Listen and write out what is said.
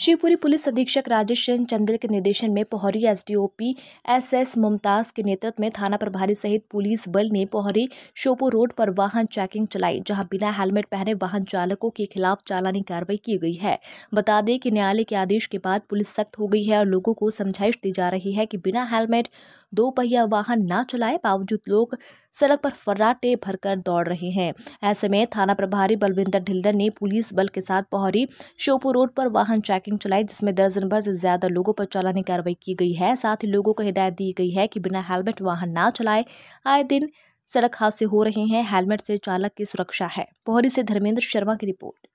Shivpuri police अधीक्षक राजेश चंद चंदेल के निर्देशन में पोहरी एसडीओपी एसएस मुमताज के नेतृत्व में थाना प्रभारी सहित पुलिस बल ने पोहरी शोपो रोड पर वाहन चेकिंग चलाई जहां बिना हेलमेट पहने वाहन चालकों के खिलाफ चालानी कार्रवाई की गई है बता दें कि न्यायालय के आदेश के बाद पुलिस सख्त हो गई है और लोगों को समझाइश दी जा रही है कि बिना हेलमेट दो पहिया वाहन न चलाए बावजूद लोग सड़क पर फर्राटे भरकर दौड़ रहे हैं ऐसे में थाना प्रभारी बलविंदर ढिल्डर ने पुलिस बल के साथ पोहरी श्योपुर रोड पर वाहन चैकिंग चेकिंग चलाई जिसमें दर्जन भर से ज्यादा लोगों पर चालानी कार्रवाई की गई है साथ ही लोगों को हिदायत दी गई है कि बिना हेलमेट वाहन ना चलाए आए दिन सड़क हादसे हो रहे हैं हेलमेट से चालक की सुरक्षा है पोहरी से धर्मेंद्र शर्मा की रिपोर्ट